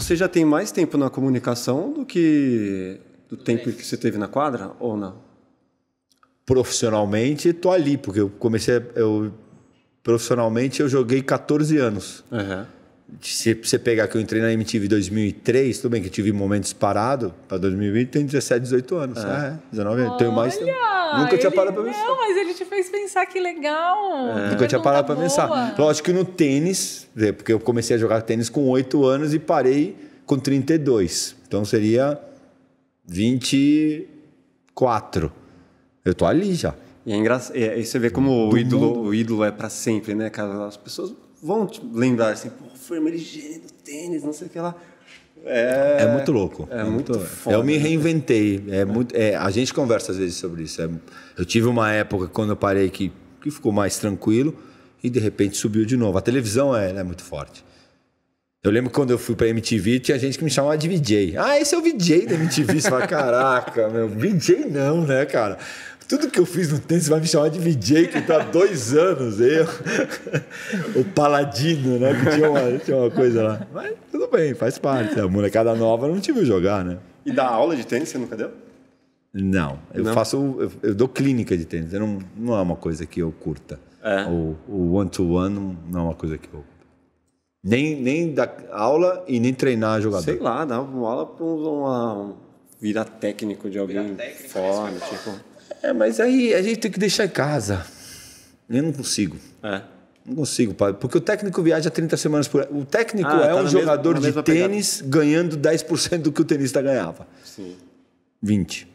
você já tem mais tempo na comunicação do que do tempo que você teve na quadra ou não? Profissionalmente, tô ali, porque eu comecei. Eu, profissionalmente, eu joguei 14 anos. Uhum se você pegar que eu entrei na MTV em 2003, tudo bem que eu tive momentos parado, para 2020 tem 17, 18 anos, é, 19 né? anos. Tenho mais tempo. Nunca tinha parado para pensar. Não, mas ele te fez pensar que legal. É. Nunca tinha parado para pensar. Lógico que no tênis, porque eu comecei a jogar tênis com 8 anos e parei com 32. Então seria 24. Eu tô ali já. E é engraçado, é, e, e você vê como o ídolo, o ídolo é para sempre, né, cara? As pessoas vão lembrar assim, pô, forma higiene do tênis, não sei o que lá. É, é muito louco. É, né? é muito, muito foda, Eu me reinventei. É, é. a gente conversa às vezes sobre isso. É, eu tive uma época quando eu parei que, que ficou mais tranquilo e de repente subiu de novo. A televisão é, é muito forte. Eu lembro quando eu fui pra MTV, tinha gente que me chamava de VJ. Ah, esse é o VJ da MTV. Você fala, caraca, meu, VJ não, né, cara? Tudo que eu fiz no tênis, você vai me chamar de VJ, que tá há dois anos. Eu, o Paladino, né? Que tinha uma, tinha uma coisa lá. Mas tudo bem, faz parte. A molecada nova não te viu jogar, né? E da aula de tênis, você nunca deu? Não, eu não. faço. Eu, eu, dou clínica de tênis. Eu não, não é uma coisa que eu curta. É. O, o one-to-one não é uma coisa que eu nem, nem dar aula e nem treinar jogador. Sei lá, dá uma aula para um, uma, virar técnico de alguém técnico, forte. Tipo... É, mas aí a gente tem que deixar em casa. Eu não consigo. É. Não consigo, padre. Porque o técnico viaja 30 semanas por O técnico ah, tá é tá um jogador de tênis pegada. ganhando 10% do que o tenista ganhava. Sim. 20.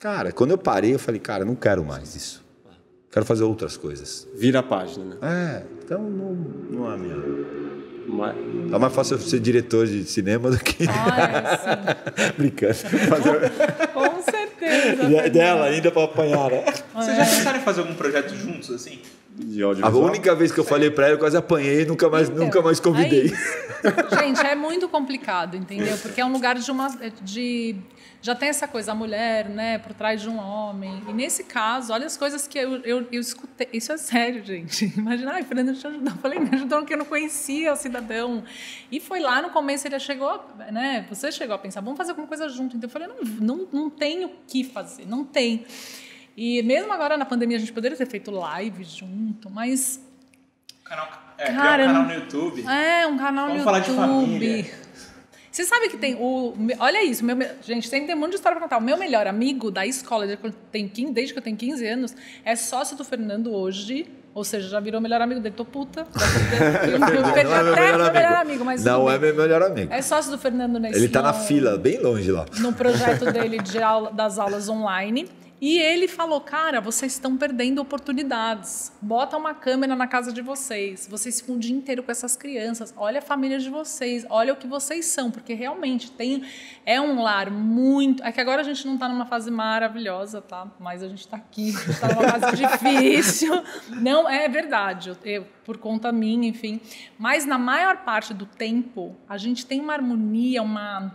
Cara, quando eu parei, eu falei, cara, não quero mais isso. Quero fazer outras coisas. Vira a página, né? É, então não, não é minha. Mas... Tá mais fácil eu ser diretor de cinema do que. Ah, é, Brincando. Fazer... Com certeza certeza. É dela ainda para apanhar. Né? Vocês já pensaram em fazer algum projeto juntos, assim? de audiovisual. A única vez que eu falei para ela, eu quase apanhei e nunca mais, então, nunca mais convidei. É Gente, é muito complicado, entendeu? Porque é um lugar de uma. De, já tem essa coisa, a mulher, né, por trás de um homem. E nesse caso, olha as coisas que eu, eu, eu escutei. Isso é sério, gente. Imagina, ai, Fernando, deixa eu ajudar. Eu falei, me ajudou que eu não conhecia o cidadão. E foi lá no começo, ele chegou, né, você chegou a pensar, vamos fazer alguma coisa junto. Então eu falei, não, não, não tenho o que fazer, não tem. E mesmo agora na pandemia a gente poderia ter feito live junto, mas. Canal, é, cara, um canal no YouTube. É, um canal Vamos no falar YouTube. falar de família. Você sabe que tem o. Olha isso, meu, gente, tem um monte de história pra contar. O meu melhor amigo da escola, desde que, eu tenho 15, anos, é sócio do Fernando hoje. Ou seja, já virou melhor amigo dele. Tô puta. não é meu melhor amigo. É sócio do Fernando nesse Ele tá na fila, bem longe lá. No projeto dele de aula, das aulas online. E ele falou: Cara, vocês estão perdendo oportunidades. Bota uma câmera na casa de vocês. Vocês ficam o dia inteiro com essas crianças. Olha a família de vocês. Olha o que vocês são. Porque realmente tem é um lar muito. É que agora a gente não está numa fase maravilhosa, tá? Mas a gente está aqui. Está numa fase difícil. Não, é verdade. Eu, eu, por conta minha, enfim. Mas na maior parte do tempo, a gente tem uma harmonia, uma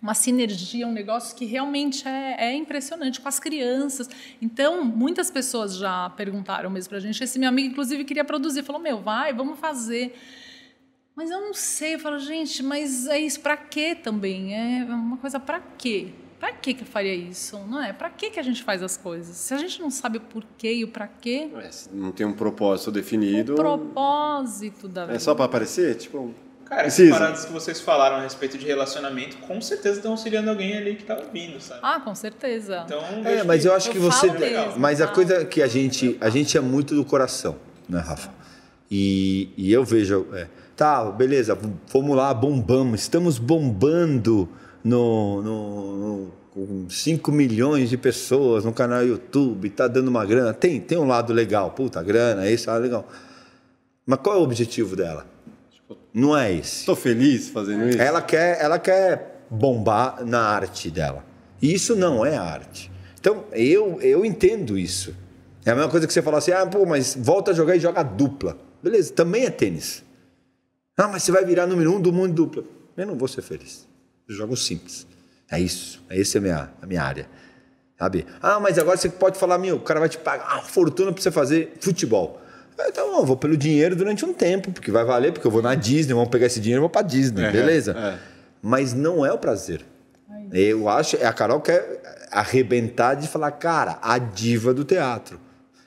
uma sinergia, um negócio que realmente é, é, impressionante com as crianças. Então, muitas pessoas já perguntaram mesmo para a gente. Esse meu amigo, inclusive, queria produzir. Falou, meu, vai, vamos fazer. Mas eu não sei. Eu falo, gente, mas é isso para quê também? É, é uma coisa para quê? Para que que eu faria isso? Não é? Para quê que a gente faz as coisas? Se a gente não sabe o porquê e o para quê? É, não tem um propósito definido. O propósito da é vida. É só para aparecer, tipo. Cara, Precisa. essas paradas que vocês falaram a respeito de relacionamento, com certeza estão auxiliando alguém ali que está ouvindo, sabe? Ah, com certeza. Então, é, mas eu acho eu que você. Mesmo, mas a ah. coisa que a gente. A gente é muito do coração, né, Rafa? E, e eu vejo. É, tá, beleza, vamos lá, bombamos. Estamos bombando no, no, no com 5 milhões de pessoas no canal YouTube, tá dando uma grana. Tem, tem um lado legal, puta, grana, isso, é legal. Mas qual é o objetivo dela? Não é esse. Estou feliz fazendo isso. Ela quer, ela quer bombar na arte dela. E isso não é arte. Então, eu, eu entendo isso. É a mesma coisa que você falar assim, ah, pô, mas volta a jogar e joga dupla. Beleza, também é tênis. Ah, mas você vai virar número um do mundo dupla. Eu não vou ser feliz. Eu jogo simples. É isso. É essa é a minha, a minha área. Sabe? Ah, mas agora você pode falar, meu, o cara vai te pagar uma fortuna para você fazer futebol. Então, eu vou pelo dinheiro durante um tempo, porque vai valer, porque eu vou na Disney, vamos pegar esse dinheiro e vou pra Disney, é, beleza. É. Mas não é o prazer. Eu acho, a Carol quer arrebentar de falar, cara, a diva do teatro.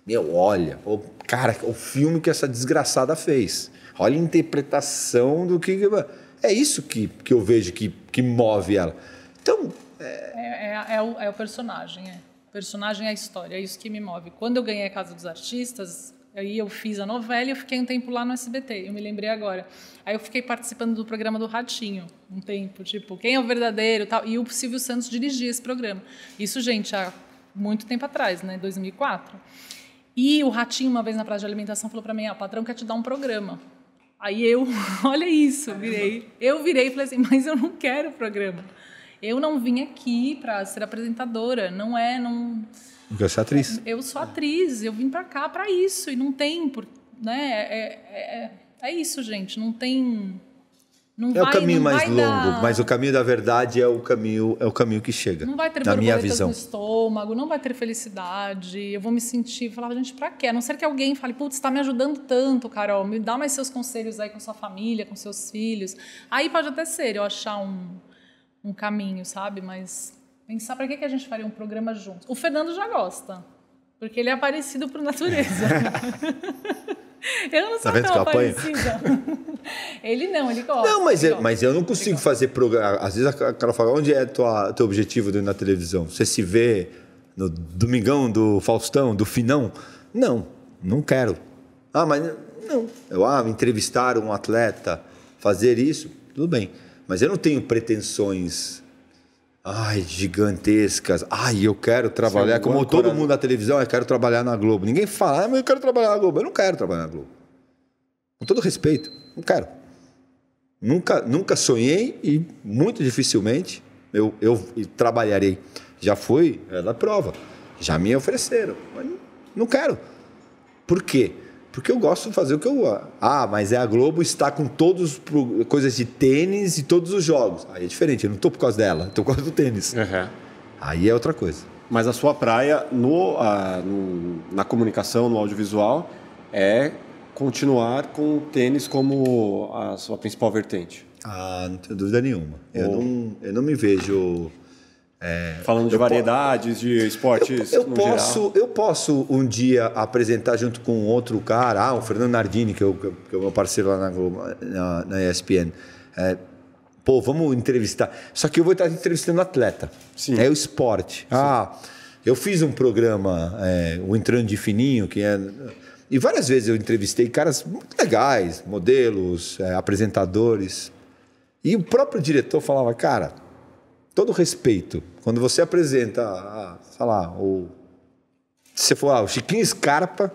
Meu, olha, o, cara, o filme que essa desgraçada fez. Olha a interpretação do que. É isso que, que eu vejo que, que move ela. Então. É, é, é, é o, é o personagem, é. O personagem é a história, é isso que me move. Quando eu ganhei a Casa dos Artistas, Aí eu fiz a novela e eu fiquei um tempo lá no SBT, eu me lembrei agora. Aí eu fiquei participando do programa do Ratinho, um tempo, tipo, quem é o verdadeiro tal. E o Silvio Santos dirigia esse programa. Isso, gente, há muito tempo atrás, né? 2004. E o Ratinho, uma vez na praia de alimentação, falou para mim: ah, o patrão quer te dar um programa. Aí eu, olha isso, virei. Eu virei e falei assim: mas eu não quero programa. Eu não vim aqui para ser apresentadora, não é, não Vai ser atriz. Eu sou atriz, eu vim para cá para isso e não tem, por, né? É, é, é, é isso, gente. Não tem. Não é vai, o caminho mais longo, dar... mas o caminho da verdade é o caminho é o caminho que chega. Não vai ter na minha visão. no estômago, não vai ter felicidade. Eu vou me sentir, falar gente, para quê? A não ser que alguém fale, putz, está me ajudando tanto, Carol. Me dá mais seus conselhos aí com sua família, com seus filhos. Aí pode até ser eu achar um, um caminho, sabe? Mas pensar para que, que a gente faria um programa junto. O Fernando já gosta, porque ele é parecido por natureza. eu não tá sou tá tão parecido. ele não, ele gosta. Não, mas, eu, gosta. mas eu não consigo fazer programa. Às vezes a cara fala, onde é o teu objetivo na televisão? Você se vê no Domingão do Faustão, do Finão? Não, não quero. Ah, mas não. Eu, ah, entrevistar um atleta, fazer isso, tudo bem. Mas eu não tenho pretensões Ai, gigantescas. Ai, eu quero trabalhar. É como âncora... todo né? mundo da televisão, eu quero trabalhar na Globo. Ninguém fala, ah, mas eu quero trabalhar na Globo. Eu não quero trabalhar na Globo. Com todo respeito, não quero. Nunca, nunca sonhei e muito dificilmente eu, eu trabalharei. Já fui é da prova. Já me ofereceram. Mas não quero. Por quê? Porque eu gosto de fazer o que eu. Ah, mas é a Globo está com todos pro... coisas de tênis e todos os jogos. Aí é diferente, eu não estou por causa dela, estou por causa do tênis. Uhum. Aí é outra coisa. Mas a sua praia no, a, no, na comunicação, no audiovisual, é continuar com o tênis como a sua principal vertente? Ah, não tenho dúvida nenhuma. Eu, não, eu não me vejo é, Falando de variedades, de esportes. Eu, eu posso, geral. eu posso um dia apresentar junto com outro cara, ah, o Fernando Nardini, que, é eu, é que é o meu parceiro lá na, na, na ESPN. É, pô, vamos entrevistar. Só que eu vou estar entrevistando atleta. Sim. É o esporte. Sim. Ah, eu fiz um programa, é, o Entrando de Fininho, que é. E várias vezes eu entrevistei caras muito legais, modelos, é, apresentadores. E o próprio diretor falava, cara todo respeito, quando você apresenta, ah, sei lá, ou você for ah, o Chiquinho Scarpa,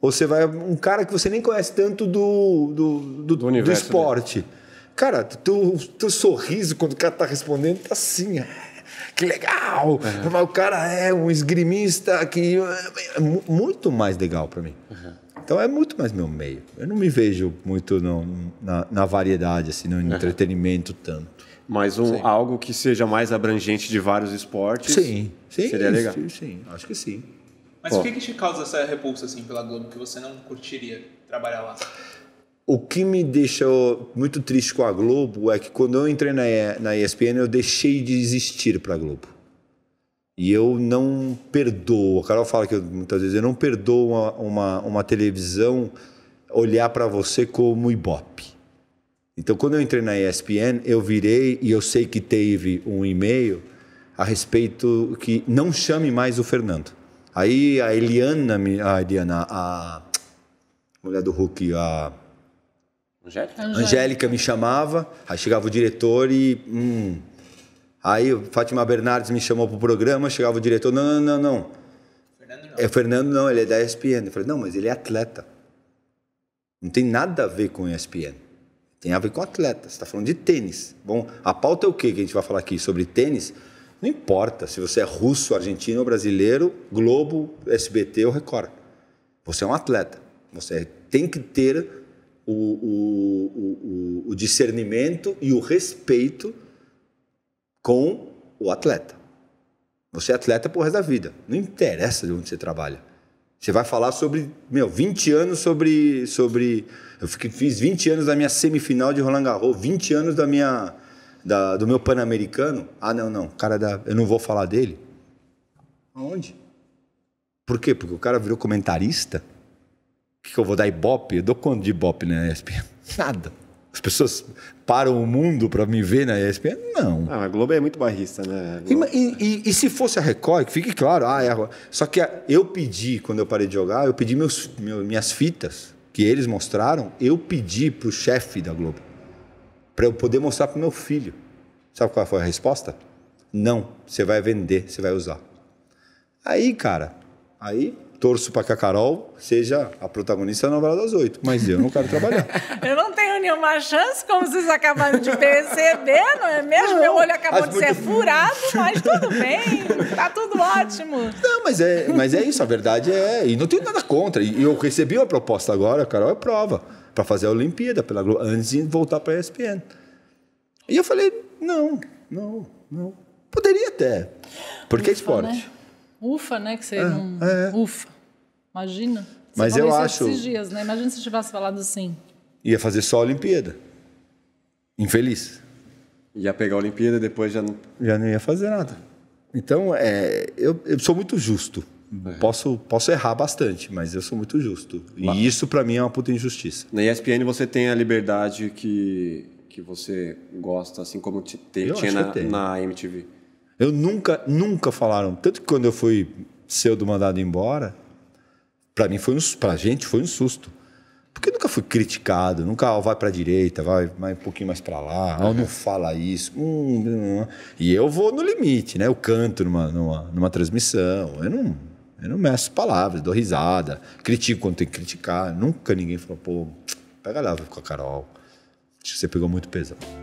ou você vai um cara que você nem conhece tanto do, do, do, do, universo, do esporte. Né? Cara, teu, teu sorriso quando o cara tá respondendo tá assim, que legal! Uhum. Mas o cara é um esgrimista que é, muito mais legal para mim. Uhum. Então é muito mais meu meio. Eu não me vejo muito no, na, na variedade, assim, no entretenimento tanto. Mas um, algo que seja mais abrangente de vários esportes. Sim, sim Seria legal. Sim, acho que sim. Mas Pô. o que, que te causa essa repulsa assim pela Globo que você não curtiria trabalhar lá? O que me deixa muito triste com a Globo é que quando eu entrei na, na ESPN eu deixei de existir para a Globo. E eu não perdoo. A Carol fala que eu, muitas vezes eu não perdoo uma, uma, uma televisão olhar para você como ibope. Então, quando eu entrei na ESPN, eu virei e eu sei que teve um e-mail a respeito que não chame mais o Fernando. Aí a Eliana, a Eliana, a mulher do Hulk, a Angélica, Angélica me chamava, aí chegava o diretor e hum. aí o Fátima Bernardes me chamou pro programa, chegava o diretor, não, não, não, não. Fernando não. É Fernando não, ele é da ESPN. Eu falei, não, mas ele é atleta. Não tem nada a ver com ESPN. Tem a ver com atleta. Você está falando de tênis. Bom, a pauta é o quê que a gente vai falar aqui sobre tênis? Não importa se você é russo, argentino ou brasileiro, Globo, SBT ou Record. Você é um atleta. Você tem que ter o, o, o, o discernimento e o respeito com o atleta. Você é atleta por resto da vida. Não interessa de onde você trabalha. Você vai falar sobre, meu, 20 anos sobre. sobre eu fiz 20 anos da minha semifinal de Roland Garros, 20 anos da minha, da, do meu Pan-Americano. Ah, não, não, cara da, eu não vou falar dele. Aonde? Por quê? Porque o cara virou comentarista? O que, que eu vou dar ibope? Eu dou quanto de ibope na ESPN? Nada. As pessoas param o mundo para me ver na ESPN? Não. Ah, a Globo é muito barrista, né? E, e, e, se fosse a Record, fique claro, ah, é a... só que eu pedi, quando eu parei de jogar, eu pedi meus, meu, minhas fitas que eles mostraram, eu pedi para o chefe da Globo, para eu poder mostrar para meu filho. Sabe qual foi a resposta? Não, você vai vender, você vai usar. Aí, cara, aí torço para que a Carol seja a protagonista da novela das oito, mas eu não quero trabalhar. eu não tenho nenhuma chance, como vocês acabaram de perceber, não é mesmo? Não, Meu olho acabou de muito... ser furado, mas tudo bem, tá tudo ótimo. Não, mas é, mas é isso, a verdade é. E não tenho nada contra. E eu recebi uma proposta agora, a Carol é prova, para fazer a Olimpíada pela Globo, antes de voltar para a ESPN. E eu falei, não, não, não. Poderia até, porque Ufa, é né? esporte. Né? Ufa, né? Que você é, não. É. Ufa. Imagina. Você Mas eu acho. Esses dias, né? Imagina se tivesse falado assim. Ia fazer só a Olimpíada. Infeliz. Ia pegar a Olimpíada depois já não. Já não ia fazer nada. Então, é, eu, eu sou muito justo. É. Posso, posso errar bastante, mas eu sou muito justo. E isso, para mim, é uma puta injustiça. Na ESPN, você tem a liberdade que, que você gosta, assim como te, te, tinha na, na MTV. Eu nunca, nunca falaram. Tanto que quando eu fui pseudo mandado embora, para mim foi um, pra gente foi um susto. Porque nunca fui criticado, nunca oh, vai para direita, vai, um pouquinho mais para lá, ah, não fala isso. Hum, e eu vou no limite, né? Eu canto numa, numa, numa transmissão, eu não, eu não meço palavras, dou risada, critico quando tem que criticar. Nunca ninguém falou, pô, pega lá, vai com a Carol. Acho que você pegou muito pesado.